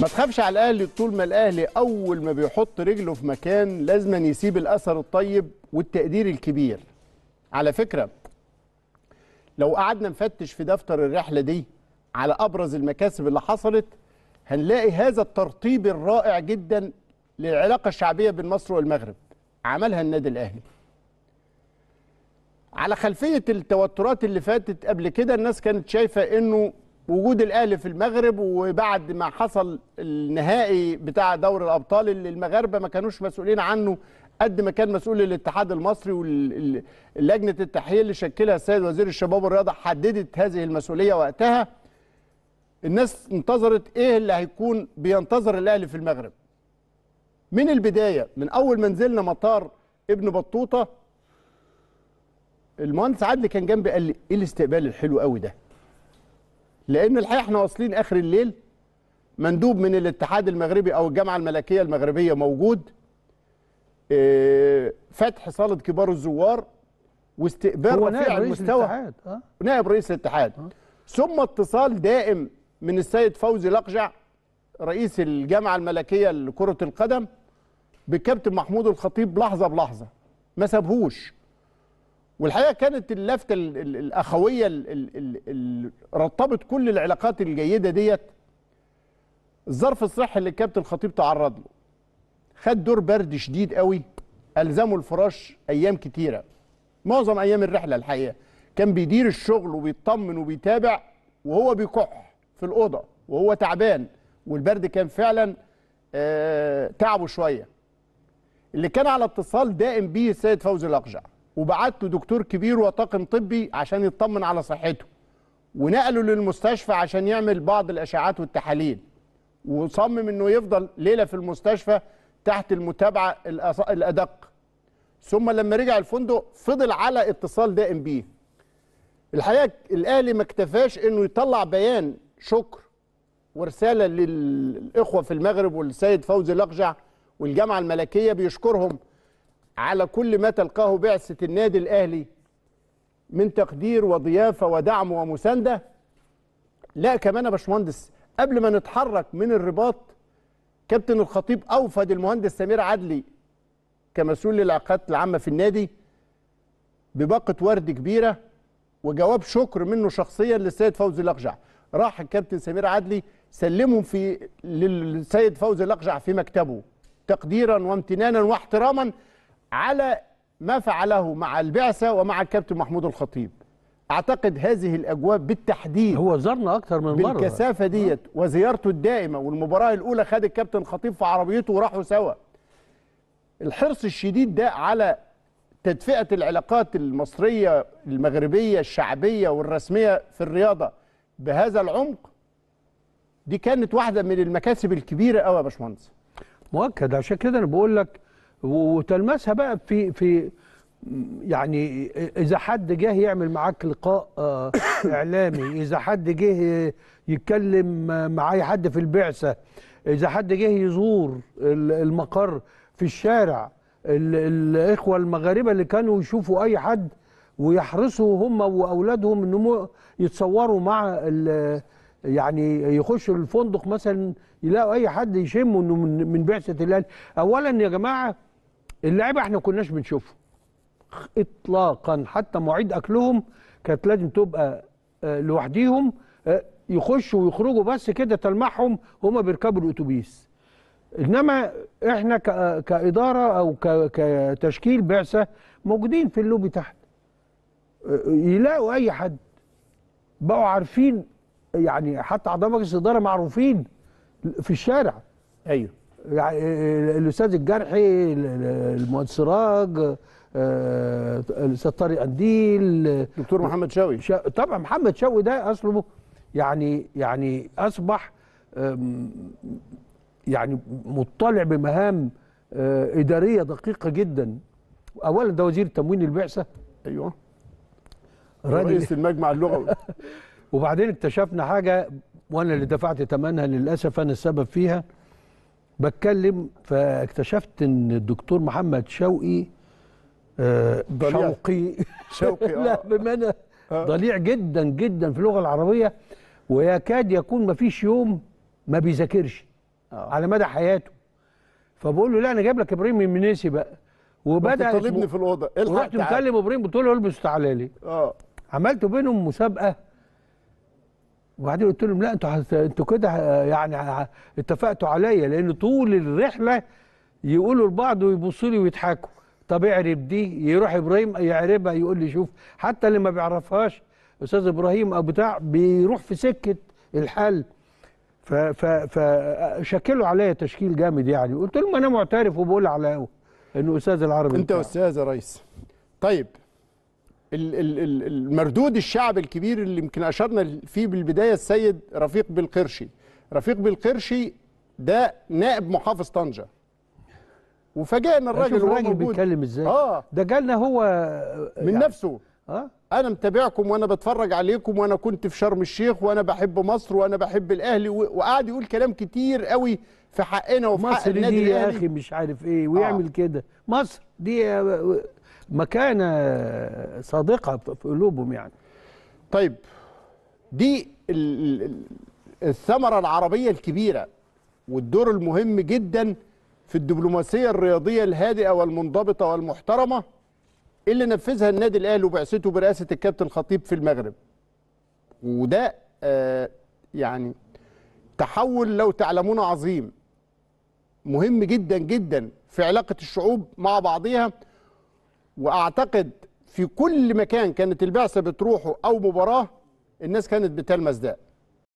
ما تخافش على الاهلي طول ما الاهلي اول ما بيحط رجله في مكان لازم يسيب الاثر الطيب والتقدير الكبير على فكره لو قعدنا نفتش في دفتر الرحله دي على ابرز المكاسب اللي حصلت هنلاقي هذا الترطيب الرائع جدا للعلاقه الشعبيه بين مصر والمغرب عملها النادي الاهلي على خلفيه التوترات اللي فاتت قبل كده الناس كانت شايفه انه وجود الاهلي في المغرب وبعد ما حصل النهائي بتاع دوري الابطال اللي المغاربه ما كانوش مسؤولين عنه قد ما كان مسؤول الاتحاد المصري ولجنه التحيه اللي شكلها السيد وزير الشباب والرياضه حددت هذه المسؤوليه وقتها الناس انتظرت ايه اللي هيكون بينتظر الاهلي في المغرب من البدايه من اول ما نزلنا مطار ابن بطوطه المهندس عدلي كان جنبي قال لي ايه الاستقبال الحلو قوي ده لان الحقيقه احنا واصلين اخر الليل مندوب من الاتحاد المغربي او الجامعه الملكيه المغربيه موجود آه، فتح صاله كبار الزوار واستقبال رفيع المستوى الاتحاد. أه؟ نائب رئيس الاتحاد أه؟ ثم اتصال دائم من السيد فوزي لقجع رئيس الجامعه الملكيه لكره القدم بالكابتن محمود الخطيب لحظه بلحظه ما سابهوش والحقيقه كانت اللفته الاخويه اللي رطبت كل العلاقات الجيده ديت الظرف الصحي اللي الكابتن الخطيب تعرض له خد دور برد شديد قوي الزمه الفراش ايام كتيره معظم ايام الرحله الحقيقه كان بيدير الشغل وبيطمن وبيتابع وهو بيكح في الاوضه وهو تعبان والبرد كان فعلا آه، تعبه شويه اللي كان على اتصال دائم بيه السيد فوزي الاقجع وبعت له دكتور كبير وطاقم طبي عشان يطمن على صحته ونقله للمستشفى عشان يعمل بعض الاشعاعات والتحاليل وصمم انه يفضل ليله في المستشفى تحت المتابعه الادق ثم لما رجع الفندق فضل على اتصال دائم بيه الحقيقه الاهلي ما اكتفاش انه يطلع بيان شكر ورساله للاخوه في المغرب والسيد فوزي لقجع والجامعه الملكيه بيشكرهم على كل ما تلقاه بعثة النادي الأهلي من تقدير وضيافة ودعم ومساندة لا كمان يا باشمهندس قبل ما نتحرك من الرباط كابتن الخطيب أوفد المهندس سمير عدلي كمسؤول للعلاقات العامة في النادي بباقة ورد كبيرة وجواب شكر منه شخصيا للسيد فوزي الأقجع راح الكابتن سمير عدلي سلمهم في للسيد فوزي الأقجع في مكتبه تقديرا وامتنانا واحتراما على ما فعله مع البعثه ومع الكابتن محمود الخطيب اعتقد هذه الاجواء بالتحديد هو زارنا اكتر من مره بالكثافه ديت وزيارته الدائمه والمباراه الاولى خد الكابتن خطيب في عربيته وراحوا سوا الحرص الشديد ده على تدفئه العلاقات المصريه المغربيه الشعبيه والرسميه في الرياضه بهذا العمق دي كانت واحده من المكاسب الكبيره قوي يا باشمهندس مؤكد عشان كده انا بقول لك وتلمسها بقى في في يعني اذا حد جه يعمل معاك لقاء آه، اعلامي اذا حد جه يتكلم مع اي حد في البعثه اذا حد جه يزور المقر في الشارع الاخوه المغاربه اللي كانوا يشوفوا اي حد ويحرصوا هم واولادهم ان يتصوروا مع يعني يخشوا الفندق مثلا يلاقوا اي حد يشموا انه من بعثه الاهلي اولا يا جماعه اللعيبه احنا ما كناش بنشوفهم اطلاقا حتى مواعيد اكلهم كانت لازم تبقى آه، لوحديهم آه، يخشوا ويخرجوا بس كده تلمحهم هما بيركبوا الاتوبيس انما احنا آه، كاداره او كتشكيل بعثه موجودين في اللوبي تحت يلاقوا اي حد بقوا عارفين يعني حتى اعضاء مجلس الاداره معروفين في الشارع ايوه يعني الاستاذ الجرحي المهندس سراج آه، الاستاذ طارق قنديل دكتور محمد شوقي طبعا محمد شوقي ده اصله يعني يعني اصبح يعني مطلع بمهام آه، اداريه دقيقه جدا اولا ده وزير تموين البعثه ايوه رئيس المجمع اللغوي وبعدين اكتشفنا حاجه وانا اللي دفعت ثمنها للاسف انا السبب فيها بتكلم فاكتشفت ان الدكتور محمد شوقي آه شوقي شوقي لا آه. بمعنى آه. ضليع جدا جدا في اللغه العربيه ويكاد يكون ما فيش يوم ما بيذاكرش آه. على مدى حياته فبقول له لا انا جايب لك ابراهيم المنيسي بقى وبدا طالبني في الاوضه رحت مكلم ابراهيم قلت له البس تعالى لي اه عملت بينهم مسابقه وبعدين قلت لهم لا انتوا انتوا كده يعني اتفقتوا عليا لان طول الرحله يقولوا لبعض ويبصوا لي ويضحكوا طب اعرب دي يروح ابراهيم يعربها يقول لي شوف حتى اللي ما بيعرفهاش استاذ ابراهيم او بتاع بيروح في سكه الحل فشكلوا عليا تشكيل جامد يعني قلت لهم انا معترف وبقول على انه استاذ العربي انت استاذ يا ريس طيب المردود الشعب الكبير اللي يمكن اشرنا فيه بالبدايه السيد رفيق بالقرشي رفيق بالقرشي ده نائب محافظ طنجه وفاجئنا الراجل هو الراجل بيتكلم ازاي آه. ده جالنا هو من يعني. نفسه آه؟ انا متابعكم وانا بتفرج عليكم وانا كنت في شرم الشيخ وانا بحب مصر وانا بحب الاهلي وقعد يقول كلام كتير قوي في حقنا وفي حق النادي الاهلي مصر دي يا اخي مش عارف ايه ويعمل آه. كده مصر دي مكانة آه، صادقة في قلوبهم يعني طيب دي الثمرة العربية الكبيرة والدور المهم جدا في الدبلوماسية الرياضية الهادئة والمنضبطة والمحترمة اللي نفذها النادي الأهلي وبعثته برئاسة الكابتن خطيب في المغرب وده آه يعني تحول لو تعلمون عظيم مهم جدا جدا في علاقة الشعوب مع بعضها واعتقد في كل مكان كانت البعثه بتروحه او مباراه الناس كانت بتلمس ده